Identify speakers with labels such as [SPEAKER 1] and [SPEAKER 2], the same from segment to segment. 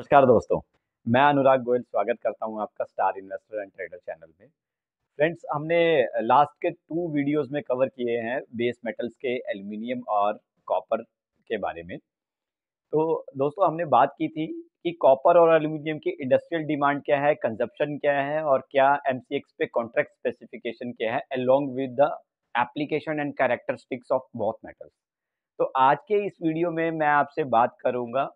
[SPEAKER 1] नमस्कार दोस्तों मैं अनुराग गोयल स्वागत करता हूं आपका star investor and trader channel में फ्रेंड्स हमने लास्ट के टू वीडियोस में कवर किए हैं बेस मेटल्स के एल्युमिनियम और कॉपर के बारे में तो दोस्तों हमने बात की थी कि कॉपर और एल्युमिनियम की इंडस्ट्रियल डिमांड क्या है कंजप्शन क्या है और क्या एम पे कॉन्ट्रैक्ट स्पेसिफिकेशन क्या है along with the application and characteristics of both metals तो आज के इस वीडियो में मैं आपसे बात करूंगा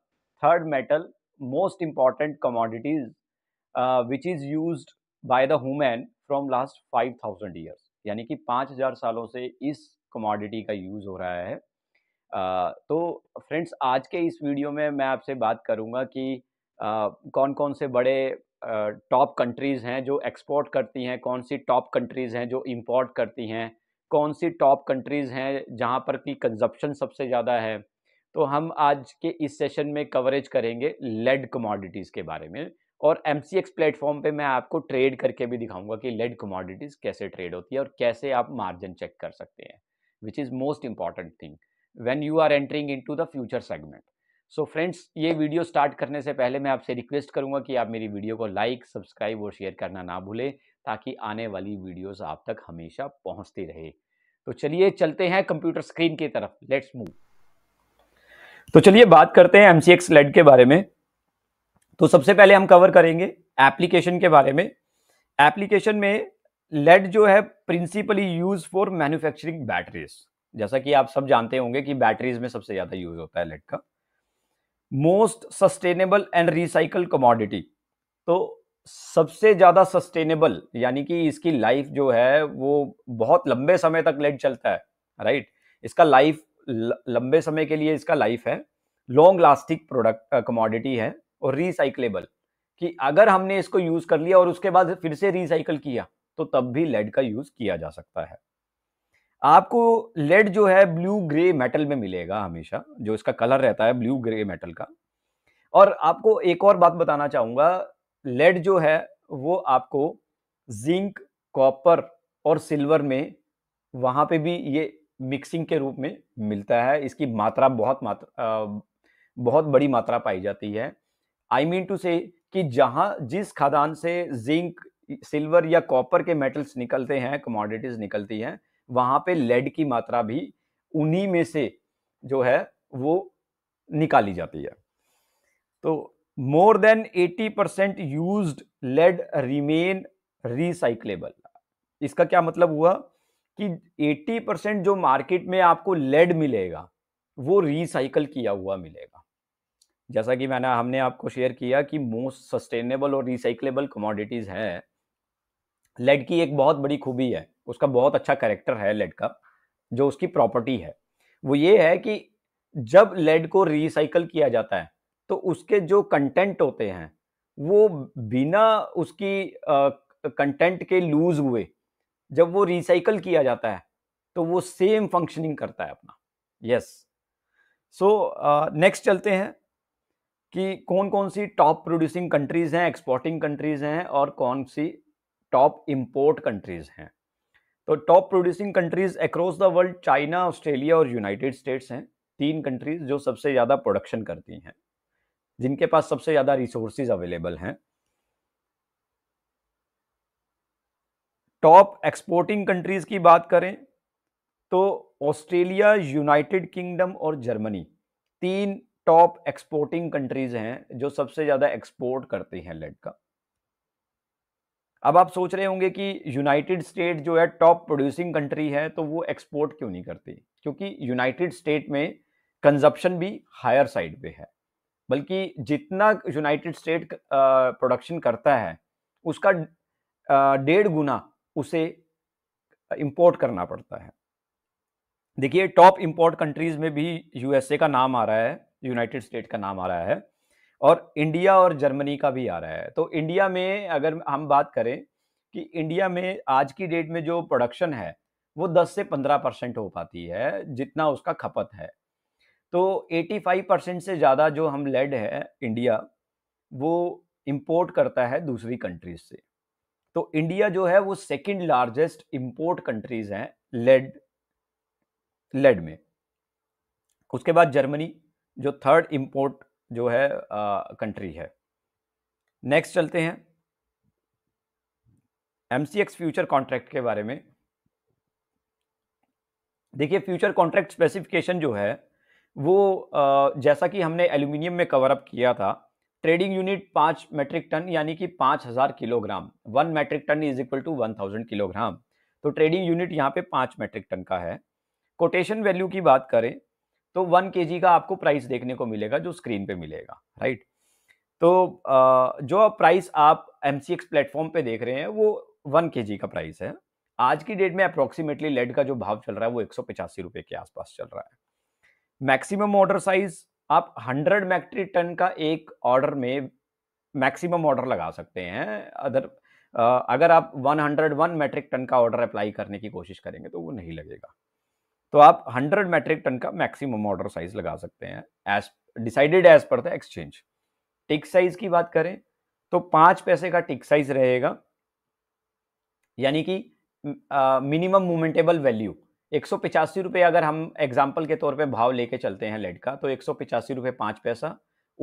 [SPEAKER 1] third metal most important commodities uh, which is used by the human from last 5000 years yani ki 5000 सालों se is commodity ka use ho raha hai uh, तो फ्रेंड्स आज के इस वीडियो में मैं आपसे बात करूंगा कि uh, कौन कौन से बड़े टॉप कंट्रीज़ हैं जो एक्सपोर्ट करती हैं कौन सी टॉप कंट्रीज़ हैं जो इंपोर्ट करती हैं कौन सी टॉप कंट्रीज़ हैं जहां पर की कंजप्शन सबसे ज़्यादा है तो हम आज के इस सेशन में कवरेज करेंगे लेड कमोडिटीज़ के बारे में और एम सी एक्स प्लेटफॉर्म पर मैं आपको ट्रेड करके भी दिखाऊंगा कि लेड कमोडिटीज़ कैसे ट्रेड होती है और कैसे आप मार्जिन चेक कर सकते हैं which is most important thing when you are entering to the future segment so friends ये वीडियो स्टार्ट करने से पहले मैं आपसे रिक्वेस्ट करूंगा कि आप मेरी वीडियो को लाइक सब्सक्राइब और शेयर करना ना भूलें ताकि आने वाली वीडियोस आप तक हमेशा पहुंचती रहे तो चलिए चलते हैं कंप्यूटर स्क्रीन की तरफ लेट्स मूव तो चलिए बात करते हैं एमसीएक्स लेड के बारे में तो सबसे पहले हम कवर करेंगे एप्लीकेशन के बारे में एप्लीकेशन में लेड जो है principally use for manufacturing batteries जैसा कि आप सब जानते होंगे कि बैटरीज में सबसे ज्यादा यूज होता है लेड का most sustainable and recycle commodity तो सबसे ज़्यादा सस्टेनेबल यानी कि इसकी लाइफ जो है वो बहुत लंबे समय तक लेड चलता है राइट इसका लाइफ लंबे समय के लिए इसका लाइफ है लॉन्ग लास्टिंग प्रोडक्ट कमोडिटी है और रिसाइकलेबल कि अगर हमने इसको यूज़ कर लिया और उसके बाद फिर से रिसाइकल किया तो तब भी लेड का यूज़ किया जा सकता है आपको लेड जो है ब्लू ग्रे मेटल में मिलेगा हमेशा जो इसका कलर रहता है ब्लू ग्रे मेटल का और आपको एक और बात बताना चाहूंगा लेड जो है वो आपको जिंक कॉपर और सिल्वर में वहां पे भी ये मिक्सिंग के रूप में मिलता है इसकी मात्रा बहुत मात्रा बहुत बड़ी मात्रा पाई जाती है आई मीन टू से कि जहाँ जिस खदान से जिंक सिल्वर या कॉपर के मेटल्स निकलते हैं कमोडिटीज़ निकलती हैं वहाँ पे लेड की मात्रा भी उन्हीं में से जो है वो निकाली जाती है तो more than 80 percent use lead remain recyclable इसका क्या मतलब हुआ कि 80 परसेंट जो मार्केट में आपको लेड मिलेगा वो रिसाइकल किया हुआ मिलेगा जैसा कि मैंने हमने आपको शेयर किया कि मोस्ट सस्टेनेबल और रिसाइकलेबल कमोडिटीज़ है लेड की एक बहुत बड़ी खूबी है उसका बहुत अच्छा करेक्टर है लेड का जो उसकी प्रॉपर्टी है वो ये है कि जब लेड को रिसाइकल किया जाता है तो उसके जो कंटेंट होते हैं वो बिना उसकी कंटेंट के लूज हुए जब वो रिसाइकल किया जाता है तो वो सेम फंक्शनिंग करता है अपना यस सो नेक्स्ट चलते हैं कि कौन कौन सी टॉप प्रोड्यूसिंग कंट्रीज़ हैं एक्सपोर्टिंग कंट्रीज़ हैं और कौन सी टॉप इम्पोर्ट कंट्रीज़ हैं तो top producing countries across the world China Australia और यूनाइटेड स्टेट्स हैं तीन कंट्रीज़ जो सबसे ज़्यादा प्रोडक्शन करती हैं जिनके पास सबसे ज़्यादा रिसोर्सेज अवेलेबल हैं टॉप एक्सपोर्टिंग कंट्रीज़ की बात करें तो ऑस्ट्रेलिया यूनाइटेड किंगडम और जर्मनी तीन टॉप एक्सपोर्टिंग कंट्रीज़ हैं जो सबसे ज़्यादा एक्सपोर्ट करती हैं लेड का अब आप सोच रहे होंगे कि यूनाइटेड स्टेट जो है टॉप प्रोड्यूसिंग कंट्री है तो वो एक्सपोर्ट क्यों नहीं करती क्योंकि यूनाइटेड स्टेट में कंजप्शन भी हायर साइड पे है बल्कि जितना यूनाइटेड स्टेट प्रोडक्शन करता है उसका डेढ़ गुना उसे इंपोर्ट करना पड़ता है देखिए टॉप इंपोर्ट कंट्रीज़ में भी यूएसए का नाम आ रहा है यूनाइटेड स्टेट का नाम आ रहा है और इंडिया और जर्मनी का भी आ रहा है तो इंडिया में अगर हम बात करें कि इंडिया में आज की डेट में जो प्रोडक्शन है वो 10 से 15 परसेंट हो पाती है जितना उसका खपत है तो 85 परसेंट से ज़्यादा जो हम लेड है इंडिया वो इम्पोर्ट करता है दूसरी कंट्रीज से तो इंडिया जो है वो सेकंड लार्जेस्ट इंपोर्ट कंट्रीज हैं लेड लेड में उसके बाद जर्मनी जो थर्ड इंपोर्ट जो है कंट्री है नेक्स्ट चलते हैं एमसीएक्स फ्यूचर कॉन्ट्रैक्ट के बारे में देखिए फ्यूचर कॉन्ट्रैक्ट स्पेसिफिकेशन जो है वो आ, जैसा कि हमने एल्यूमिनियम में कवर अप किया था ट्रेडिंग यूनिट पाँच मेट्रिक टन यानी कि पाँच हज़ार kilogram one metric ton is equal to one thousand kilogram तो ट्रेडिंग यूनिट यहाँ पे पाँच मेट्रिक टन का है कोटेशन वैल्यू की बात करें तो वन के का आपको प्राइस देखने को मिलेगा जो स्क्रीन पे मिलेगा राइट तो जो प्राइस आप एम सी एक्स प्लेटफॉर्म पे देख रहे हैं वो वन के का प्राइस है आज की डेट में अप्रोक्सीमेटली लेड का जो भाव चल रहा है वो एक सौ के आसपास चल रहा है मैक्सिमम ऑर्डर साइज आप 100 मैट्रिक टन का एक ऑर्डर में मैक्सिमम ऑर्डर लगा सकते हैं अदर अगर आप 101 मैट्रिक टन का ऑर्डर अप्लाई करने की कोशिश करेंगे तो वो नहीं लगेगा तो आप 100 मैट्रिक टन का मैक्सिमम ऑर्डर साइज लगा सकते हैं as decided as per the exchange tick size की बात करें तो पाँच पैसे का टिक साइज रहेगा यानी कि मिनिमम मोमेंटेबल वैल्यू एक सौ पिचासी अगर हम एग्जाम्पल के तौर पे भाव लेके चलते हैं लेड का तो एक सौ पिचासी रुपये पाँच पैसा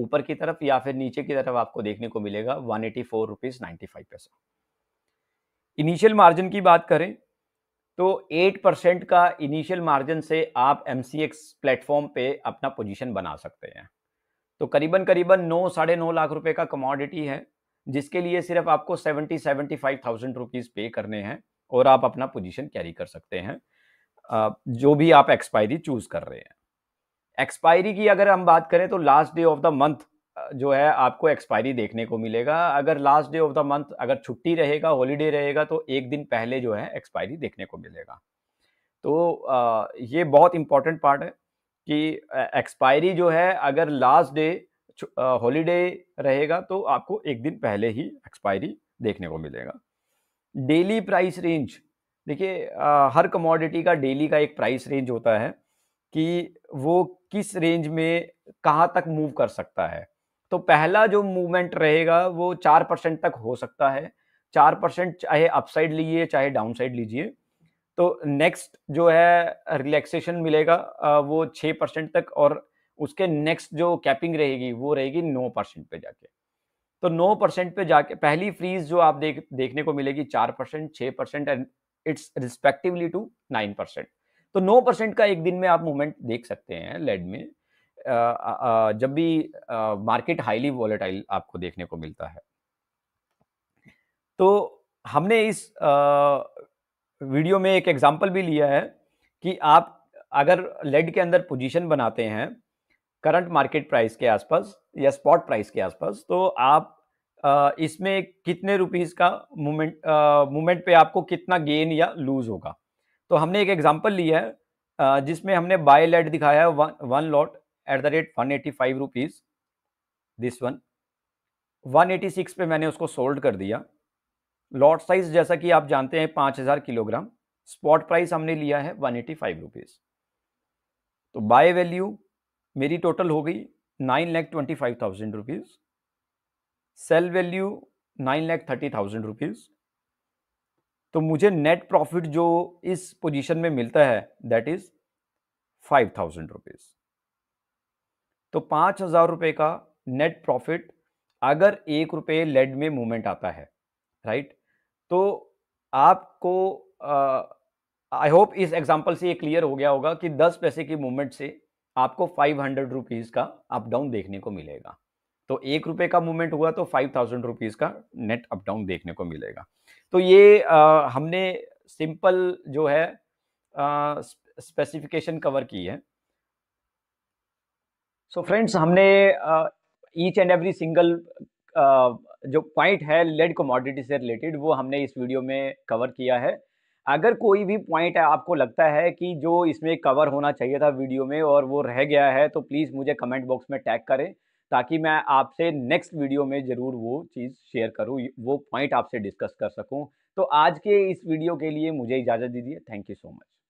[SPEAKER 1] ऊपर की तरफ या फिर नीचे की तरफ आपको देखने को मिलेगा one eighty four rupees ninety five पैसा इनिशियल मार्जिन की बात करें तो एट परसेंट का इनिशियल मार्जिन से आप एम सी एक्स प्लेटफॉर्म पे अपना पोजीशन बना सकते हैं तो करीबन करीबन नौ साढ़े नौ लाख रुपए का कमोडिटी है जिसके लिए सिर्फ आपको seventy seventy five thousand rupees pay करने हैं और आप अपना पोजीशन कैरी कर सकते हैं जो भी आप एक्सपायरी चूज कर रहे हैं एक्सपायरी की अगर हम बात करें तो last day of the month जो है आपको एक्सपायरी देखने को मिलेगा अगर last day of the month अगर छुट्टी रहेगा हॉलीडे रहेगा तो एक दिन पहले जो है एक्सपायरी देखने को मिलेगा तो ये बहुत इंपॉर्टेंट पार्ट है कि एक्सपायरी जो है अगर लास्ट डे हॉलीडे रहेगा तो आपको एक दिन पहले ही एक्सपायरी देखने को मिलेगा डेली प्राइस रेंज देखिए हर कमोडिटी का डेली का एक प्राइस रेंज होता है कि वो किस रेंज में कहाँ तक मूव कर सकता है तो पहला जो मूवमेंट रहेगा वो चार परसेंट तक हो सकता है चार परसेंट चाहे अपसाइड लीजिए चाहे डाउनसाइड लीजिए तो नेक्स्ट जो है रिलैक्सेशन मिलेगा वो छः परसेंट तक और उसके नेक्स्ट जो कैपिंग रहेगी वो रहेगी नौ परसेंट पे जाके तो नौ परसेंट पे जाके पहली फ्रीज जो आप देख देखने को मिलेगी चार परसेंट छः percent and it's respectively to nine percent तो नौ परसेंट का एक दिन में आप मूवमेंट देख सकते हैं लेड में जब भी मार्केट हाईली वॉलेटाइल आपको देखने को मिलता है तो हमने इस वीडियो में एक एग्जांपल भी लिया है कि आप अगर लेड के अंदर पोजीशन बनाते हैं करंट मार्केट प्राइस के आसपास या स्पॉट प्राइस के आसपास तो आप इसमें कितने रुपीज़ का मूवमेंट मूवमेंट पे आपको कितना गेन या लूज होगा तो हमने एक एग्जांपल लिया है जिसमें हमने बाय लेट दिखाया है one one lot at the rate one eighty five rupees this one one eighty six पे मैंने उसको सोल्ड कर दिया लॉट साइज जैसा कि आप जानते हैं पाँच हज़ार किलोग्राम स्पॉट प्राइस हमने लिया है वन एटी फाइव रुपीज़ तो बाय वैल्यू मेरी टोटल हो गई nine lakh twenty five thousand rupees sale value nine lakh thirty thousand rupees तो मुझे नेट प्रॉफिट जो इस पोजीशन में मिलता है that is five thousand rupees तो पांच हज़ार रुपए का नेट प्रॉफिट अगर एक रुपए लेड में मूवमेंट आता है राइट तो आपको आई होप इस एग्जांपल से ये क्लियर हो गया होगा कि दस पैसे की मूवमेंट से आपको फाइव हंड्रेड रुपीज़ का अप डाउन देखने को मिलेगा तो एक रुपए का मूवमेंट हुआ तो फाइव थाउजेंड रुपीज़ का नेट अप डाउन देखने को मिलेगा तो ये आ, हमने सिंपल जो है स्पेसिफिकेशन कवर की है सो so फ्रेंड्स हमने ईच एंड एवरी सिंगल जो पॉइंट है लेड कमोडिटी से रिलेटेड वो हमने इस वीडियो में कवर किया है अगर कोई भी पॉइंट आपको लगता है कि जो इसमें कवर होना चाहिए था वीडियो में और वो रह गया है तो प्लीज़ मुझे कमेंट बॉक्स में टैग करें ताकि मैं आपसे नेक्स्ट वीडियो में ज़रूर वो चीज़ शेयर करूँ वो पॉइंट आपसे डिस्कस कर सकूँ तो आज के इस वीडियो के लिए मुझे इजाज़त दीजिए थैंक यू सो मच